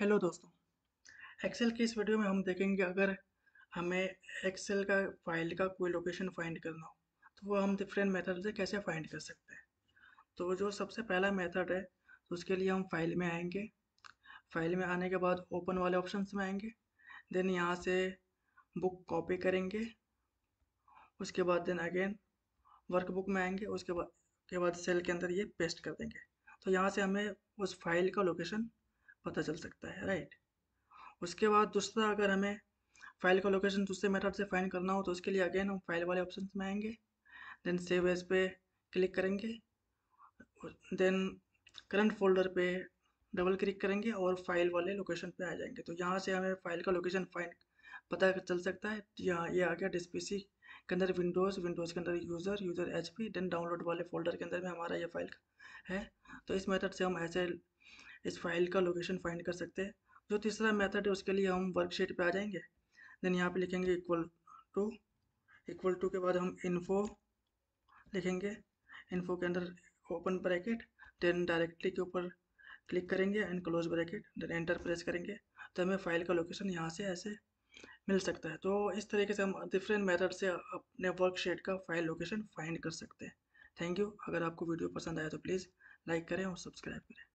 hello दोस्तों Excel की इस वीडियो में हम देखेंगे अगर हमें एक्सेल का फाइल का कोई लोकेशन फाइंड करना हो तो वो हम डिफरेंट मेथड से कैसे फाइंड कर सकते हैं तो जो सबसे पहला मेथड है तो उसके लिए हम फाइल में आएंगे फाइल में आने के बाद ओपन वाले ऑप्शन में आएंगे देन यहाँ से बुक कॉपी करेंगे उसके बाद देन अगेन वर्कबुक में आएंगे उसके बाद के बाद सेल के अंदर ये पेस्ट कर देंगे तो यहाँ से हमें उस फाइल का लोकेशन पता चल सकता है राइट उसके बाद दूसरा अगर हमें फाइल का लोकेशन दूसरे मेथड से फाइंड करना हो तो उसके लिए अगेन हम फाइल वाले ऑप्शन में आएंगे देन सेव एज पे क्लिक करेंगे देन करंट फोल्डर पे डबल क्लिक करेंगे और फाइल वाले लोकेशन पे आ जाएंगे तो यहाँ से हमें फाइल का लोकेशन फाइंड पता चल सकता है यहाँ ये आ गया डिस्पीसी के अंदर विंडोज़ विंडोज़ के अंदर user user H then download वाले फोल्डर के अंदर में हमारा ये फाइल है तो इस मेथड से हम ऐसे इस फाइल का लोकेशन फाइंड कर सकते हैं जो तीसरा मेथड है उसके लिए हम वर्कशीट पे आ जाएंगे देन यहाँ पे लिखेंगे इक्वल टू इक्वल टू के बाद हम इन्फो लिखेंगे इन्फो के अंदर ओपन ब्रैकेट देन डायरेक्टली के ऊपर क्लिक करेंगे and close bracket then enter press करेंगे तो हमें फाइल का लोकेशन यहाँ से ऐसे मिल सकता है तो इस तरीके से हम डिफरेंट मेथड से अपने वर्कशीट का फाइल लोकेशन फाइंड कर सकते हैं थैंक यू अगर आपको वीडियो पसंद आया तो प्लीज़ लाइक करें और सब्सक्राइब करें